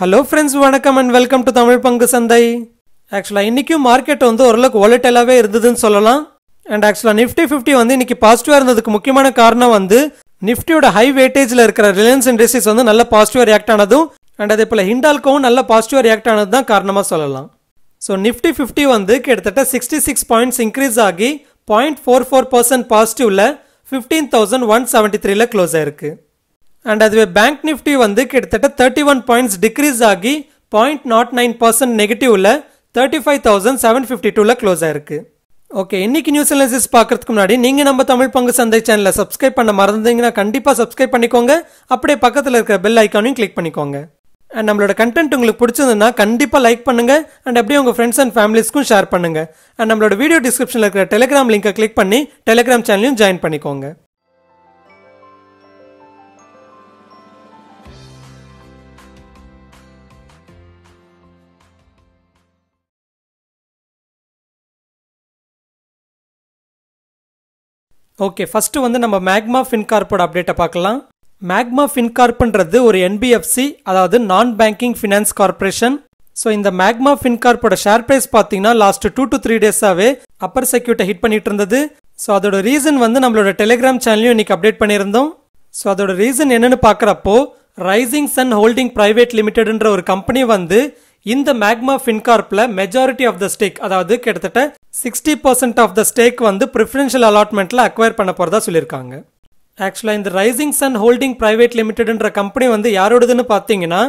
hello friends வணக்கம் and welcome to Tamil பங்கு சந்தை ஆக்சுவலாக இன்றைக்கும் மார்க்கெட் வந்து ஓரளவுக்கு வாலட்டைலாகவே இருந்ததுன்னு சொல்லலாம் அண்ட் ஆக்சுவலாக நிஃப்டி ஃபிஃப்டி வந்து இன்றைக்கி பாசிட்டிவாக இருந்ததுக்கு முக்கியமான காரணம் வந்து நிஃப்டியோட ஹை வெயிட்டேஜில் இருக்கிற ரிலையன்ஸ் இண்டஸ்ட்ரீஸ் வந்து நல்ல பாசிட்டிவாக ரியாக்ட் ஆனதும் அண்ட் அதே போல் ஹிண்டால்கோவும் நல்ல பாசிட்டிவாக ரியாக்ட் ஆனது தான் காரணமாக சொல்லலாம் ஸோ நிஃப்டி ஃபிஃப்டி வந்து கிட்டத்தட்ட சிக்ஸ்டி சிக்ஸ் பாயிண்ட்ஸ் இன்க்ரீஸ் ஆகி பாயிண்ட் ஃபோர் ஃபோர் பர்சன்ட் பாசிட்டிவில் ஃபிஃப்டீன் தௌசண்ட் ஒன் செவன்ட்டி த்ரீல க்ளோஸ் ஆயிருக்கு அண்ட் அதுவே பேங்க் நிஃப்டி வந்து கிட்டத்தட்ட தேர்ட்டி ஒன் பாயிண்ட்ஸ் டிக்ரீஸ் ஆகி பாயிண்ட் நாட் நைன் பர்சன்ட் நெகட்டிவ்ல thirty five thousand seven fifty டூவில் க்ளோஸ் ஆயிருக்கு ஓகே இன்னைக்கு நியூஸ் அனலிசிஸ் பார்க்கறதுக்கு முன்னாடி நீங்கள் நம்ம தமிழ் பங்கு சந்தை சேனலை சப்ஸ்கிரைப் பண்ண மறந்துங்கன்னா கண்டிப்பாக சப்ஸ்கிரைப் பண்ணிக்கோங்க அப்படியே பக்கத்தில் இருக்கிற பெல் ஐக்கானையும் கிளிக் பண்ணிக்கோங்க அண்ட் நம்மளோட கண்டென்ட் உங்களுக்கு பிடிச்சிருந்ததுன்னா கண்டிப்பாக லைக் பண்ணுங்கள் அண்ட் அப்படியே உங்கள் ஃப்ரெண்ட்ஸ் அண்ட் ஃபேமிலிஸ்க்கும் ஷேர் பண்ணுங்கள் அண்ட் நம்மளோட வீடியோ டிஸ்கிரிப்ஷனில் இருக்கிற டெலிகிராம் லிங்கை கிளிக் பண்ணி டெலிகிராம் சேனலையும் ஜாயின் பண்ணிக்கோங்க ஓகே ஃபஸ்ட்டு வந்து நம்ம மேக்மா ஃபின்கார்ப்போட அப்டேட்டை பார்க்கலாம் மேக்மா ஃபின்கார்ப்ன்றது ஒரு என்பிஎஃப்சி அதாவது non banking finance corporation so இந்த மேக்மா ஃபின்கார்ப்போட ஷேர் ப்ரைஸ் பார்த்தீங்கன்னா லாஸ்ட் டூ டு த்ரீ டேஸாகவே அப்பர் செக்யூட்டை ஹிட் பண்ணிட்டு இருந்தது ஸோ அதோட ரீசன் வந்து நம்மளோட டெலிகிராம் சேனலையும் இன்னைக்கு அப்டேட் பண்ணியிருந்தோம் ஸோ அதோட ரீசன் என்னன்னு பார்க்குறப்போ ரைசிங் சன் ஹோல்டிங் பிரைவேட் லிமிடெட்ன்ற ஒரு கம்பெனி வந்து இந்த மேக்மா ஃபின்கார்ப்பில் மெஜாரிட்டி ஆஃப் த ஸ்டேக் அதாவது கிட்டத்தட்ட sixty percent of the stake வந்து ப்ரிஃபரன்ஷியல் அலாட்மெண்ட்டில் அக்வயர் பண்ண போகிறதா சொல்லியிருக்காங்க ஆக்சுவலாக இந்த ரைசிங் சன் ஹோல்டிங் பிரைவேட் லிமிடெட்ன்ற கம்பெனி வந்து யாரோடதுன்னு பார்த்தீங்கன்னா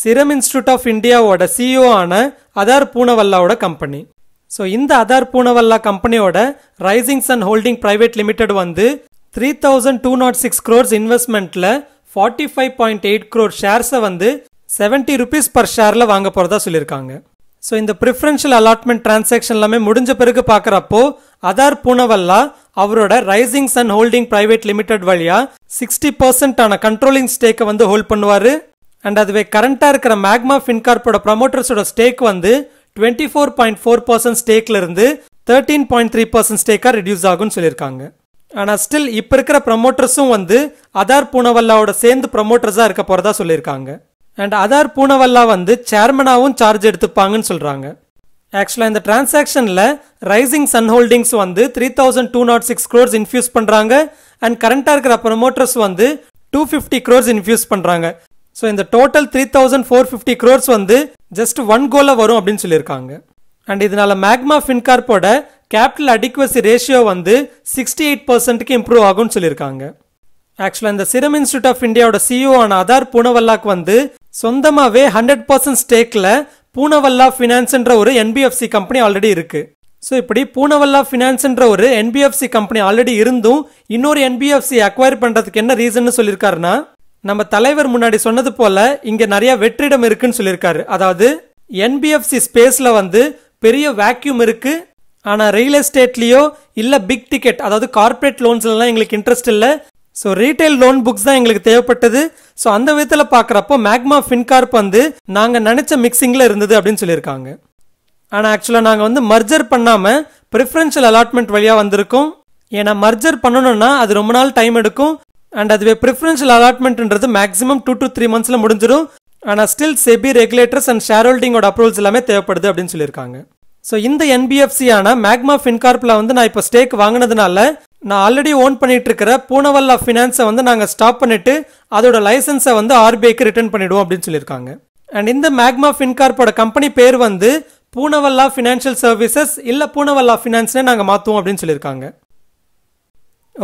சிரம் இன்ஸ்டியூட் ஆஃப் இந்தியாவோட சிஇஓ ஆன அதார் பூனவல்லாவோட கம்பெனி ஸோ இந்த அதார் பூனவல்லா கம்பெனியோட Rising Sun Holding Private Limited வந்து three thousand two naught six crores இன்வெஸ்ட்மெண்ட்டில் forty five point eight crore ஷேர்ஸை வந்து செவன்ட்டி ருபீஸ் பர் ஷேரில் வாங்க போகிறதா சொல்லியிருக்காங்க ஸோ இந்த ப்ரிஃபரன்ஷியல் அலாட்மெண்ட் டிரான்சாக்ஷன் எல்லாமே முடிஞ்ச பிறகு பார்க்குறப்போ அதார் பூனவல்லா அவரோட Rising Sun Holding Private Limited வழியாக சிக்ஸ்டி பர்சன்ட் ஆன கண்ட்ரோலிங் ஸ்டேக்கை வந்து ஹோல்ட் பண்ணுவார் அண்ட் அதுவே கரண்ட்டாக இருக்கிற மேக்மா ஃபின்கார்போட ப்ரமோட்டர்ஸோட ஸ்டேக் வந்து twenty four point four percent ஸ்டேக்லேருந்து தேர்ட்டீன் பாயிண்ட் த்ரீ பர்சன்ட் ஸ்டேக்காக ரெடியூஸ் ஆகும்னு சொல்லியிருக்காங்க ஆனால் ஸ்டில் இப்போ இருக்கிற ப்ரமோட்டர்ஸும் வந்து அதார் பூனவல்லாவோட சேர்ந்து ப்ரமோட்டர்ஸாக இருக்க போகிறதா சொல்லியிருக்காங்க அண்ட் அதார் பூனவல்லா வந்து சேர்மனாகவும் சார்ஜ் எடுத்துப்பாங்கன்னு சொல்கிறாங்க ஆக்சுவலாக இந்த டிரான்சாக்ஷனில் ரைசிங் சன் ஹோல்டிங்ஸ் வந்து three thousand two naught six crores infuse பண்ணுறாங்க அண்ட் கரண்ட்டாக இருக்கிற ப்ரொமோட்டர்ஸ் வந்து டூ ஃபிஃப்டி க்ரோர்ஸ் இன்ஃபியூஸ் பண்ணுறாங்க ஸோ இந்த total three thousand four fifty crores வந்து ஜஸ்ட் ஒன் கோலில் வரும் அப்படின்னு சொல்லியிருக்காங்க அண்ட் இதனால மேக்மா ஃபின்கார்போட கேபிட்டல் அடிக்வசி ரேஷியோ வந்து சிக்ஸ்டி எயிட் பர்சன்ட்டுக்கு இம்ப்ரூவ் ஆகும்னு சொல்லியிருக்காங்க ஆக்சுவலாக இந்த சிரம் இன்ஸ்டியூட் ஆஃப் இந்தியாவோட சிஇஓ ஆன அதார் பூனவல்லாக்கு வந்து சொந்தமாகவே ஹண்ட்ரட் பர்சன்ட் ஸ்டேக்கில் பூனவல்லா ஃபினான்ஸ்ன்ற ஒரு என்பிஎஃப்சி கம்பெனி ஆல்ரெடி இருக்கு ஸோ இப்படி பூனவல்லா ஃபினான்ஸ்ன்ற ஒரு என்பிஎஃப்சி கம்பெனி ஆல்ரெடி இருந்தும் இன்னொரு என்பிஎஃப்சி அக்வயர் பண்ணுறதுக்கு என்ன ரீசன்னு சொல்லியிருக்காருன்னா நம்ம தலைவர் முன்னாடி சொன்னது போல இங்கே நிறைய வெற்றிடம் இருக்குன்னு சொல்லியிருக்காரு அதாவது என்பிஎஃப்சி ஸ்பேஸில் வந்து பெரிய வேக்யூம் இருக்குது ஆனால் ரியல் எஸ்டேட்லேயோ இல்லை பிக் டிக்கெட் அதாவது கார்ப்பரேட் லோன்ஸ்லாம் எங்களுக்கு இன்ட்ரெஸ்ட் இல்லை ஸோ ரீட்டைல் லோன் புக்ஸ் தான் எங்களுக்கு தேவைப்பட்டது ஸோ அந்த விதத்தில் பார்க்குறப்போ மேக்மா ஃபின்கார்ப் வந்து நாங்கள் நினச்ச மிக்சிங்கில் இருந்தது அப்படின்னு சொல்லியிருக்காங்க ஆனால் ஆக்சுவலாக நாங்கள் வந்து மர்ஜர் பண்ணாமல் ப்ரிஃபரன்ஷியல் அலாட்மெண்ட் வழியாக வந்திருக்கோம் ஏன்னா மர்ஜர் பண்ணணும்னா அது ரொம்ப நாள் டைம் எடுக்கும் அண்ட் அதுவே ப்ரிஃபரன்ஷியல் அலாட்மெண்ட்ன்றது மேக்ஸிமம் டூ டு த்ரீ மந்த்ஸில் முடிஞ்சிடும் ஆனால் still SEBI regulators and share ஹோல்டிங்கோட அப்ரூவல்ஸ் எல்லாமே தேவைப்படுது அப்படின்னு சொல்லியிருக்காங்க ஸோ இந்த என்பிஎஃப்சியான மேக்மா ஃபின்கார்ப்பில் வந்து நான் இப்போ ஸ்டேக் வாங்கினதுனால நான் ஆல்ரெடி ஓன் பண்ணிட்டு இருக்கிற பூனவல்லா ஃபினான்ஸை வந்து நாங்கள் ஸ்டாப் பண்ணிட்டு அதோட லைசன்ஸை வந்து ஆர்பிஐக்கு ரிட்டர்ன் பண்ணிடுவோம் அப்படின்னு சொல்லியிருக்காங்க அண்ட் இந்த மேக்மா ஃபின்கார்ப்போட கம்பெனி பேர் வந்து பூனவல்லா ஃபினான்ஷியல் சர்வீசஸ் இல்லை பூனவல்லா ஃபினான்ஸ்னே நாங்கள் மாற்றுவோம் அப்படின்னு சொல்லியிருக்காங்க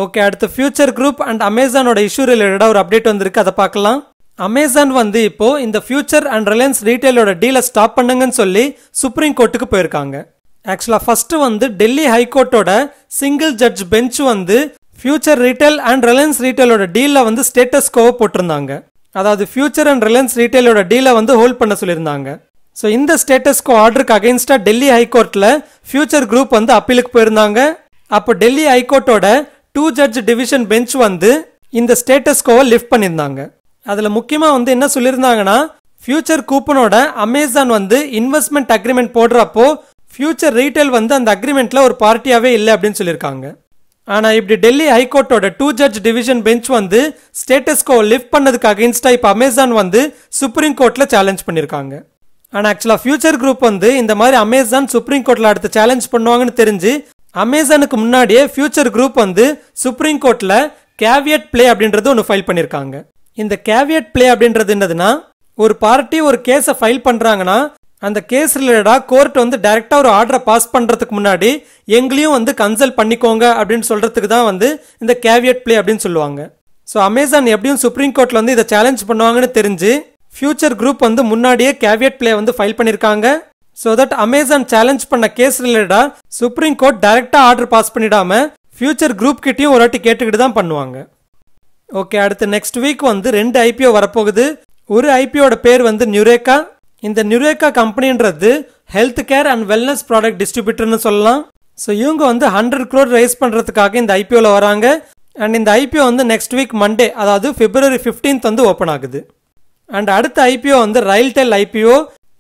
ஓகே அடுத்து ஃபியூச்சர் குரூப் அண்ட் அமேசானோட இஷ்யூ ரிலேட்டடாக ஒரு அப்டேட் வந்திருக்கு அதை பார்க்கலாம் அமேசான் வந்து இப்போ இந்த ஃபியூச்சர் அண்ட் ரிலையன்ஸ் ரீட்டைலோட டீலை ஸ்டாப் பண்ணுங்கன்னு சொல்லி சுப்ரீம் கோர்ட்டுக்கு போயிருக்காங்க ஆக்சுவலாக ஃபஸ்ட்டு வந்து டெல்லி ஹைகோர்ட்டோட சிங்கிள் ஜட்ஜ் பெஞ்ச் வந்து ஃபியூச்சர் ரீட்டைல் அண்ட் ரிலையன்ஸ் ரீட்டைலோட டீலில் வந்து ஸ்டேட்டஸ் கோவை போட்டிருந்தாங்க அதாவது ஃபியூச்சர் அண்ட் ரிலையன்ஸ் ரீட்டைலோட டீலை வந்து ஹோல்ட் பண்ண சொல்லியிருந்தாங்க ஸோ இந்த ஸ்டேட்டஸ்கோ ஆர்டருக்கு அகேன்ஸ்டாக டெல்லி ஹைகோர்ட்டில் ஃபியூச்சர் குரூப் வந்து அப்பீலுக்கு போயிருந்தாங்க அப்போ டெல்லி ஹைகோர்ட்டோட டூ ஜட்ஜ் டிவிஷன் பெஞ்ச் வந்து இந்த ஸ்டேட்டஸ்கோவை லிஃப்ட் பண்ணியிருந்தாங்க அதில் முக்கியமாக வந்து என்ன சொல்லியிருந்தாங்கன்னா ஃபியூச்சர் கூப்பனோட அமேசான் வந்து இன்வெஸ்ட்மெண்ட் அக்ரிமெண்ட் போடுறப்போ ஃபியூச்சர் ரீட்டைல் வந்து அந்த அக்ரிமெண்ட்டில் ஒரு பார்ட்டியாகவே இல்லை அப்படின்னு சொல்லியிருக்காங்க ஆனால் இப்படி டெல்லி ஹைகோர்ட்டோட டூ ஜட்ஜ் டிவிஷன் பெஞ்ச் வந்து ஸ்டேட்டஸ்கோ லிஃப்ட் பண்ணதுக்கு அகேன்ஸ்டாக இப்போ அமேசான் வந்து சுப்ரீம் கோர்ட்டில் சேலஞ்ச் பண்ணியிருக்காங்க ஆனால் ஆக்சுவலாக ஃபியூச்சர் குரூப் வந்து இந்த மாதிரி அமேசான் சுப்ரீம் கோர்ட்டில் அடுத்து சேலஞ்ச் பண்ணுவாங்கன்னு தெரிஞ்சு அமேசானுக்கு முன்னாடியே ஃபியூச்சர் குரூப் வந்து சுப்ரீம் கோர்ட்டில் கேவியட் பிளே அப்படின்றது ஒன்று ஃபைல் பண்ணியிருக்காங்க இந்த கேவியட் பிளே அப்படின்றது என்னதுன்னா ஒரு பார்ட்டி ஒரு கேஸை ஃபைல் பண்ணுறாங்கன்னா அந்த கேஸ் ரிலேட்டடாக கோர்ட் வந்து டைரெக்டாக ஒரு ஆர்டரை பாஸ் பண்ணுறதுக்கு முன்னாடி எங்களையும் வந்து கன்சல்ட் பண்ணிக்கோங்க அப்படின்னு சொல்கிறதுக்கு தான் வந்து இந்த கேவியட் பிளே அப்படின்னு சொல்லுவாங்க ஸோ அமேசான் எப்படியும் சுப்ரீம் கோர்ட்டில் வந்து இதை சேலஞ்ச் பண்ணுவாங்கன்னு தெரிஞ்சு ஃபியூச்சர் குரூப் வந்து முன்னாடியே கேவியட் பிளே வந்து ஃபைல் பண்ணியிருக்காங்க ஸோ தட் அமேசான் சேலஞ்ச் பண்ண கேஸ் ரிலேட்டடாக சுப்ரீம் கோர்ட் டைரெக்டாக ஆர்டர் பாஸ் பண்ணிடாமல் ஃபியூச்சர் குரூப் கிட்டேயும் ஒரு வாட்டி கேட்டுக்கிட்டு தான் பண்ணுவாங்க ஓகே அடுத்து நெக்ஸ்ட் வீக் வந்து ரெண்டு ஐபிஓ வரப்போகுது ஒரு ஐபிஓட பேர் வந்து நியூரேக்கா இந்த நியூரேக்கா கம்பெனின்றது health care and wellness product டிஸ்ட்ரிபியூட்டர்னு சொல்லலாம் ஸோ இவங்க வந்து ஹண்ட்ரட் குரோர் ரைஸ் பண்ணுறதுக்காக இந்த ஐபிஓவில் வராங்க அண்ட் இந்த ஐபிஓ வந்து நெக்ஸ்ட் வீக் மண்டே அதாவது பிப்ரவரி ஃபிஃப்டீன்த் வந்து ஓப்பன் ஆகுது அண்ட் அடுத்த ஐபிஓ வந்து ரயில்டெல் ஐபிஓ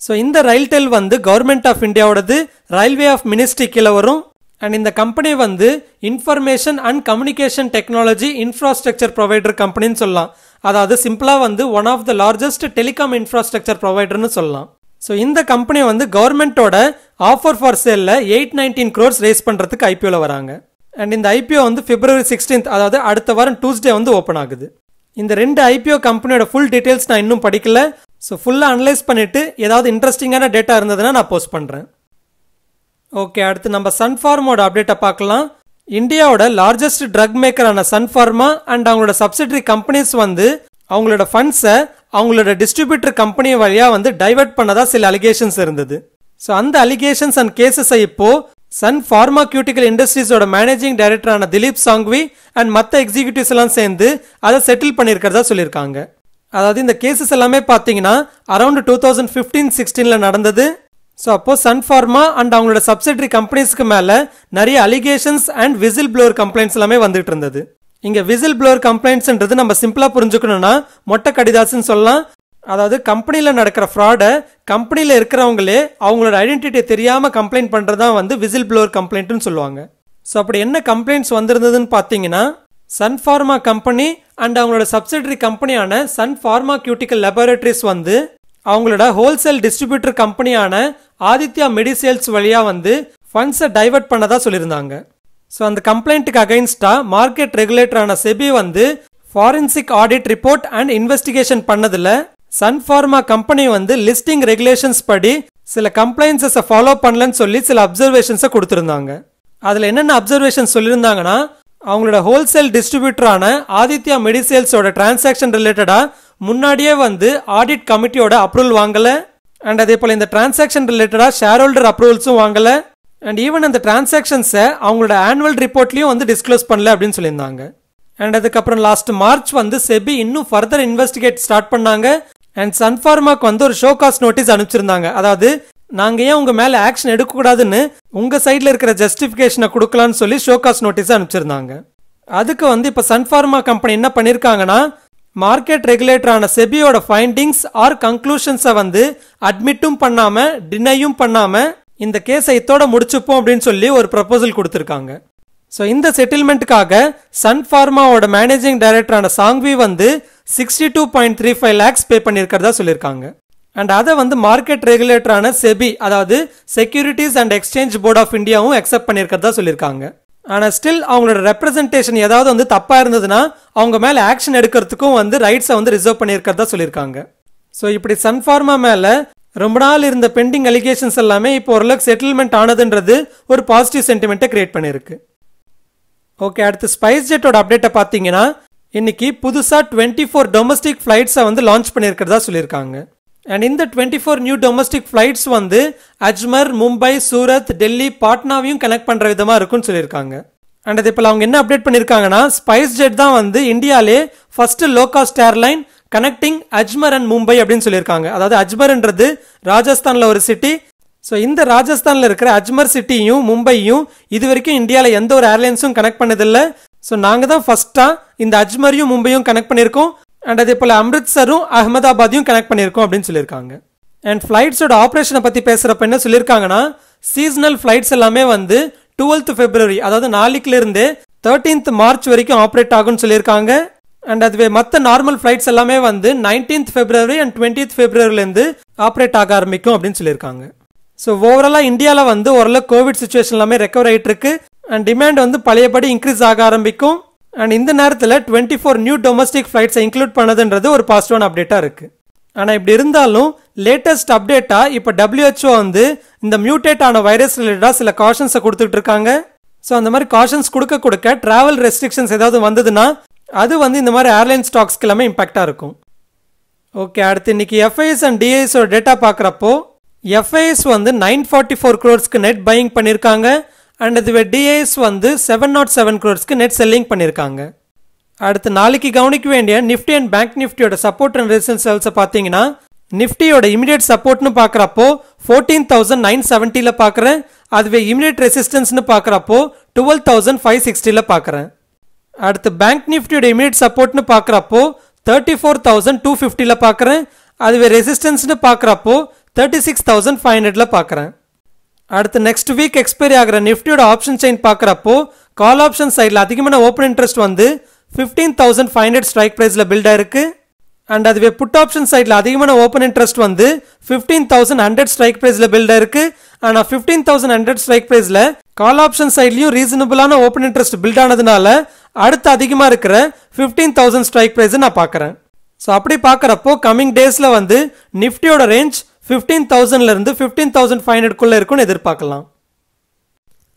ஸோ இந்த ரயில்டெல் வந்து கவர்மெண்ட் ஆஃப் இந்தியாவோடது ரயில்வே ஆஃப் மினிஸ்ட்ரி கீழே வரும் அண்ட் இந்த கம்பெனி வந்து information and communication technology infrastructure provider கம்பெனின்னு சொல்லலாம் அதாவது சிம்பிளாக வந்து one of the largest telecom infrastructure ப்ரொவைடர்னு சொல்லலாம் ஸோ இந்த கம்பெனி வந்து கவர்மெண்ட்டோட ஆஃபர் ஃபார் சேலில் எயிட் நைன்டீன் க்ரோர்ஸ் ரேஸ் பண்ணுறதுக்கு ஐபிஓவில் வராங்க அண்ட் இந்த ஐபிஓ வந்து பிப்ரவரி சிக்ஸ்டீன்த் அதாவது அடுத்த வாரம் டூஸ்டே வந்து ஓப்பன் ஆகுது இந்த ரெண்டு ஐபிஓ கம்பெனியோட ஃபுல் டீட்டெயில்ஸ் நான் இன்னும் படிக்கல ஸோ ஃபுல்லாக அனலைஸ் பண்ணிவிட்டு ஏதாவது இன்ட்ரெஸ்டிங்கான டேட்டா இருந்ததுன்னா நான் போஸ்ட் பண்ணுறேன் ஓகே அடுத்து நம்ம சன்ஃபார்மோட அப்டேட்டை பார்க்கலாம் இந்தியாவோட லார்ஜஸ்ட் ட்ரக் மேக்கரான சன் ஃபார்மா அண்ட் அவங்களோட சப்சிடரி கம்பெனிஸ் வந்து அவங்களோட ஃபண்ட்ஸை அவங்களோட டிஸ்ட்ரிபியூட்டர் கம்பெனி வழியாக வந்து டைவெர்ட் பண்ணதா சில அலிகேஷன்ஸ் இருந்தது ஸோ அந்த அலிகேஷன்ஸ் அண்ட் கேசஸை இப்போ சன் ஃபார்மாக்யூட்டிக்கல் இண்டஸ்ட்ரீஸோட மேனேஜிங் டைரக்டரான திலீப் சாங்வி அண்ட் மற்ற எக்ஸிக்யூட்டிவ்ஸ் எல்லாம் சேர்ந்து அதை செட்டில் பண்ணியிருக்கிறதா சொல்லியிருக்காங்க அதாவது இந்த கேசஸ் எல்லாமே பார்த்தீங்கன்னா அரௌண்ட் டூ தௌசண்ட் ஃபிஃப்டீன் சிக்ஸ்டீனில் நடந்தது ஸோ அப்போ ஃபார்மா அண்ட் அவங்களோட சப்சிடரி கம்பெனிஸ்க்கு மேலே நிறைய allegations and whistleblower complaints எல்லாமே வந்துட்டு இருந்தது இங்கே விசில் ப்ளோர் கம்ப்ளைண்ட்ஸ்ன்றது நம்ம சிம்பிளாக புரிஞ்சுக்கணும்னா மொட்டை கடிதாசுன்னு சொல்லலாம் அதாவது கம்பெனியில் நடக்கிற ஃப்ராடை கம்பெனியில் இருக்கிறவங்களே அவங்களோட ஐடென்டிட்டியை தெரியாமல் கம்ப்ளைண்ட் பண்ணுறது தான் வந்து விசில் ப்ளோர் கம்ப்ளைண்ட்டுன்னு சொல்லுவாங்க ஸோ அப்படி என்ன கம்ப்ளைண்ட்ஸ் வந்திருந்ததுன்னு பார்த்தீங்கன்னா ஃபார்மா கம்பெனி அண்ட் அவங்களோட சப்சிடரி கம்பெனியான சன் ஃபார்மா கியூட்டிக்கல் லெபரேட்டரிஸ் வந்து அவங்களோட ஹோல்சேல் டிஸ்ட்ரிபியூட்டர் கம்பெனியான ஆதித்யா மெடிசேல்ஸ் வழியாக வந்து ஃபண்ட்ஸை டைவெர்ட் பண்ணதா சொல்லியிருந்தாங்க ஸோ அந்த கம்ப்ளைண்ட்டுக்கு அகைன்ஸ்டாக மார்க்கெட் ரெகுலேட்டரான செபி வந்து forensic audit report and investigation பண்ணதில் ஃபார்மா கம்பெனி வந்து லிஸ்டிங் ரெகுலேஷன்ஸ் படி சில கம்ப்ளைன்சஸை ஃபாலோ பண்ணலன்னு சொல்லி சில அப்சர்வேஷன்ஸை கொடுத்துருந்தாங்க அதில் என்னென்ன அப்சர்வேஷன் சொல்லியிருந்தாங்கன்னா அவங்களோட ஹோல்சேல் டிஸ்ட்ரிபியூட்டரான ஆதித்யா மெடிசேல்ஸோட டிரான்சாக்ஷன் ரிலேட்டடாக முன்னாடியே வந்து ஆடிட் கமிட்டியோட அப்ரூவல் வாங்கலை அண்ட் அதே போல் இந்த டிரான்சாக்ஷன் ரிலேட்டடாக ஷேர் ஹோல்டர் அப்ரூவல்ஸும் வாங்கலை அண்ட் ஈவன் அந்த டிரான்சாக்ஷன்ஸை அவங்களோட ஆனுவல் ரிப்போர்ட்லையும் வந்து டிஸ்க்ளோஸ் பண்ணல அப்படின்னு சொல்லியிருந்தாங்க அண்ட் அதுக்கப்புறம் லாஸ்ட் மார்ச் வந்து செபி இன்னும் ஃபர்தர் இன்வெஸ்டிகேட் ஸ்டார்ட் பண்ணாங்க அண்ட் சன்ஃபார்மாக்கு வந்து ஒரு ஷோ காஸ்ட் நோட்டீஸ் அனுப்பிச்சிருந்தாங்க அதாவது நாங்கள் ஏன் உங்கள் மேலே ஆக்ஷன் எடுக்கக்கூடாதுன்னு உங்கள் சைடில் இருக்கிற ஜஸ்டிஃபிகேஷனை கொடுக்கலான்னு சொல்லி ஷோ காஸ்ட் நோட்டீஸ் அனுப்பிச்சிருந்தாங்க அதுக்கு வந்து இப்போ சன்ஃபார்மா கம்பெனி என்ன பண்ணியிருக்காங்கன்னா மார்க்கெட் ரெகுலேட்டரான செபியோட ஃபைண்டிங்ஸ் ஆர் கன்க்ளூஷன்ஸை வந்து அட்மிட்டும் பண்ணாமல் டினையும் பண்ணாமல் இந்த கேஸை இத்தோட முடிச்சுப்போம் அப்படின்னு சொல்லி ஒரு ப்ரப்போசல் கொடுத்துருக்காங்க ஸோ இந்த செட்டில்மெண்ட்டுக்காக சன் ஃபார்மாவோட மேனேஜிங் டைரக்டரான சாங்வி வந்து sixty two point three five lakhs pay பண்ணியிருக்கிறதா சொல்லியிருக்காங்க அண்ட் அதை வந்து மார்க்கெட் ரெகுலேட்டரான செபி அதாவது Securities and Exchange Board of இந்தியாவும் அக்செப்ட் பண்ணியிருக்கிறதா சொல்லியிருக்காங்க ஆனால் ஸ்டில் அவங்களோட ரெப்ரசன்டேஷன் ஏதாவது வந்து தப்பாக இருந்ததுன்னா அவங்க மேலே ஆக்ஷன் எடுக்கிறதுக்கும் வந்து ரைட்ஸை வந்து ரிசர்வ் பண்ணியிருக்கிறதா சொல்லியிருக்காங்க ஸோ இப்படி சன்ஃபார்மா மேலே ரொம்ப நாள் இருந்த பெண்டிங் அலிகேஷன்ஸ் எல்லாமே இப்போ ஓரளவுக்கு செட்டில்மெண்ட் ஆனதுன்றது ஒரு பாசிட்டிவ் சென்டிமெண்ட்டை கிரியேட் பண்ணியிருக்கு ஓகே அடுத்து ஸ்பைஸ் ஜெட்டோட அப்டேட்டை பார்த்தீங்கன்னா இன்னைக்கு புதுசாக டுவெண்ட்டி ஃபோர் டொமஸ்டிக் ஃப்ளைட்ஸை வந்து லான்ச் பண்ணியிருக்கிறதா சொல்லியிருக்காங்க அண்ட் இந்த twenty four new domestic flights வந்து அஜ்மர் மும்பை சூரத் டெல்லி பாட்னாவையும் கனெக்ட் பண்ணுற விதமாக இருக்கும்னு சொல்லியிருக்காங்க அண்ட் அது இப்போ அவங்க என்ன அப்டேட் பண்ணியிருக்காங்கன்னா ஸ்பைஸ் ஜெட் தான் வந்து இந்தியாவிலே first low cost airline connecting Ajmer and Mumbai அப்படின்னு சொல்லியிருக்காங்க அதாவது அஜ்மர்ன்றது ராஜஸ்தானில் ஒரு சிட்டி ஸோ இந்த ராஜஸ்தானில் இருக்கிற அஜ்மர் சிட்டியும் மும்பையும் இது வரைக்கும் இந்தியாவில் எந்த ஒரு ஏர்லைன்ஸும் கனெக்ட் பண்ணதில்லை ஸோ நாங்கள் தான் ஃபஸ்ட்டாக இந்த அஜ்மரையும் மும்பையும் கனெக்ட் பண்ணியிருக்கோம் அண்ட் அதே போல் அம்ரித்சரும் அகமதாபாத்தையும் கனெக்ட் பண்ணியிருக்கோம் அப்படின்னு சொல்லியிருக்காங்க அண்ட் ஃப்ளைட்ஸோட ஆப்ரேஷனை பற்றி பேசுகிறப்ப என்ன சொல்லியிருக்காங்கன்னா சீசனல் ஃப்ளைட்ஸ் எல்லாமே வந்து டுவெல்த் பிப்ரவரி அதாவது நாளைக்குலேருந்து தேர்ட்டீன்த் மார்ச் வரைக்கும் ஆப்ரேட் ஆகும்னு சொல்லியிருக்காங்க அண்ட் அதுவே மற்ற நார்மல் ஃப்ளைட்ஸ் எல்லாமே வந்து நைன்டீன்த் பிப்ரவரி அண்ட் டுவெண்ட்டித் பிப்ரவரிலேருந்து ஆப்ரேட் ஆக ஆரம்பிக்கும் அப்படின்னு சொல்லியிருக்காங்க ஸோ ஓவராலாக இந்தியாவில் வந்து ஓரளவு கோவிட் சுச்சுவேஷன் எல்லாமே ரெக்கவர் ஆகிட்டு இருக்கு அண்ட் டிமாண்ட் வந்து பழையபடி இன்க்ரீஸ் ஆக ஆரம்பிக்கும் அண்ட் இந்த நேரத்தில் டுவெண்ட்டி ஃபோர் நியூ டொமஸ்டிக் ஃப்ளைட்ஸை இன்க்ளூட் பண்ணதுன்றது ஒரு பாசிட்டிவான அப்டேட்டாக இருக்குது ஆனால் இப்படி இருந்தாலும் லேட்டஸ்ட் அப்டேட்டாக இப்போ டபிள்யூஹெச்ஓ வந்து இந்த மியூட்டேட் ஆன வைரஸ் ரிலேட்டடாக சில காஷன்ஸை கொடுத்துட்டு இருக்காங்க ஸோ அந்த மாதிரி காஷன்ஸ் கொடுக்க கொடுக்க ட்ராவல் ரெஸ்ட்ரிக்ஷன்ஸ் ஏதாவது வந்ததுன்னா அது வந்து இந்த மாதிரி ஏர்லைன் ஸ்டாக்ஸ்க்கு எல்லாமே இம்பாக்டாக இருக்கும் ஓகே அடுத்து இன்னைக்கு எஃப்ஐஎஸ் அண்ட் டிஐஎஸோட டேட்டா பார்க்குறப்போ எஃப்ஐஎஸ் வந்து நைன் ஃபார்ட்டி ஃபோர் க்ரோர்ஸ்க்கு நெட் பையிங் பண்ணியிருக்காங்க அண்ட் இதுவே டிஏஎஸ் வந்து செவன் நாட் செவன் க்ரோர்ஸ்க்கு நெட் செல்லிங் பண்ணியிருக்காங்க அடுத்து நாளைக்கு கவனிக்க வேண்டிய நிஃப்டி அண்ட் பேங்க் நிஃப்டியோட சப்போர்ட் அண்ட் ரெசிஸ்டன்ஸ் லெவல்ஸை பார்த்தீங்கன்னா நிஃப்டியோட இமிடியட் சப்போர்ட்னு பார்க்குறப்போ ஃபோர்டீன் தௌசண்ட் நைன் செவன்ட்டியில் பார்க்குறேன் அதுவே இமிடியட் ரெசிஸ்டன்ஸ்னு பார்க்குறப்போ டுவெல் தௌசண்ட் ஃபைவ் சிக்ஸ்டியில் பார்க்குறேன் அடுத்து பேங்க் நிஃப்டியோட இமிடியட் சப்போர்ட்னு பார்க்குறப்போ தேர்ட்டி ஃபோர் தௌசண்ட் டூ ஃபிஃப்டியில் பார்க்குறேன் அதுவே ரெசிஸ்டன்ஸ்னு பார்க்குறப்போ தேர்ட்டி சிக்ஸ் தௌசண்ட் ஃபைவ் ஹண்ட்ரட்ல பார்க்குறேன் அடுத்து நெக்ஸ்ட் வீக் எக்ஸ்பைரி ஆகிற நிஃப்டியோட ஆப்ஷன் செயின் பார்க்குறப்போ கால் ஆப்ஷன் சைடில் அதிகமான ஓப்பன் இன்ட்ரெஸ்ட் வந்து fifteen thousand five hundred strike ப்ரைஸில் பில்ட் ஆயிருக்கு அண்ட் அதுவே புட் ஆப்ஷன் சைடில் அதிகமான ஓப்பன் இன்ட்ரெஸ்ட் வந்து ஃபிஃப்டீன் தௌசண்ட் ஹண்ட்ரட் ஸ்ட்ரைக் ப்ரைஸில் பில்ட் ஆயிருக்கு ஆனால் ஃபிஃப்டீன் தௌசண்ட் ஹண்ட்ரட் ஸ்ட்ரைக் ப்ரைஸில் கால் ஆப்ஷன் சைட்லையும் ரீசனபிளான ஓப்பன் இன்ட்ரெஸ்ட் பில்ட் ஆனதுனால அடுத்து அதிகமாக இருக்கிற ஃபிஃப்டீன் தௌசண்ட் ஸ்ட்ரைக் ப்ரைஸை நான் பார்க்குறேன் ஸோ அப்படி பார்க்குறப்போ கம்மிங் டேஸில் வந்து நிஃப்டியோட ரேஞ்ச் ஃபிஃப்டீன் தௌசண்ட்லேருந்து ஃபிஃப்டீன் தௌசண்ட் ஃபைவ் ஹண்ட்ரட்குள்ளே இருக்கும்னு எதிர்பார்க்கலாம்